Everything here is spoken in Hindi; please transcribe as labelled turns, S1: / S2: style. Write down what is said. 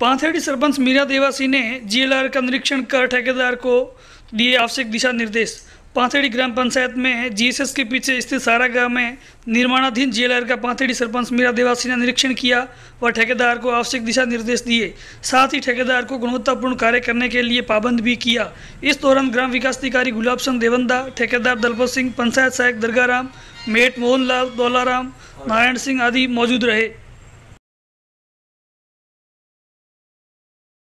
S1: पांथेड़ी सरपंच मीरा देवासी ने जीएलआर का निरीक्षण कर ठेकेदार को दिए आवश्यक दिशा निर्देश पांथेड़ी ग्राम पंचायत में जीएसएस के पीछे स्थित सारा गांव में निर्माणाधीन जीएलआर का पांथेड़ी सरपंच मीरा देवासी ने निरीक्षण किया व ठेकेदार को आवश्यक दिशा निर्देश दिए साथ ही ठेकेदार को गुणवत्तापूर्ण कार्य करने के लिए पाबंद भी किया इस दौरान ग्राम विकास अधिकारी गुलाब सिंह देवंदा ठेकेदार दलपत सिंह पंचायत सहायक दरगाराम मेट मोहन लाल दौलाराम नारायण सिंह आदि मौजूद रहे